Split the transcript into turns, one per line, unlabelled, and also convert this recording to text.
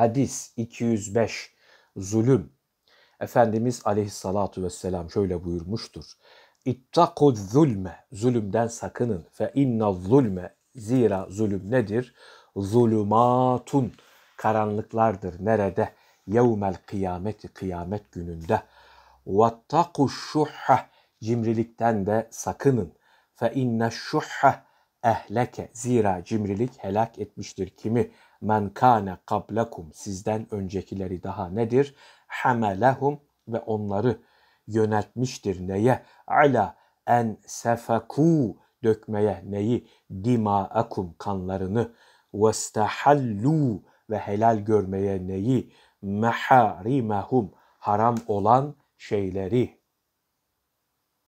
hadis 205 zulüm. Efendimiz aleyhissalatu vesselam şöyle buyurmuştur. İttaku zulme, zulümden sakının. Fe inna zulme, zira zulüm nedir? Zulümatun, karanlıklardır. Nerede? Yevmel kıyameti, kıyamet gününde. Vattaku şuhha, cimrilikten de sakının. Fe inne şuhha, ehleke zira cimrilik helak etmiştir kimi men kâne kablekum sizden öncekileri daha nedir hamelehum ve onları yöneltmiştir neye ala en sefaku dökmeye neyi dimaakum kanlarını vestahallu ve helal görmeye neyi meharimehum haram olan şeyleri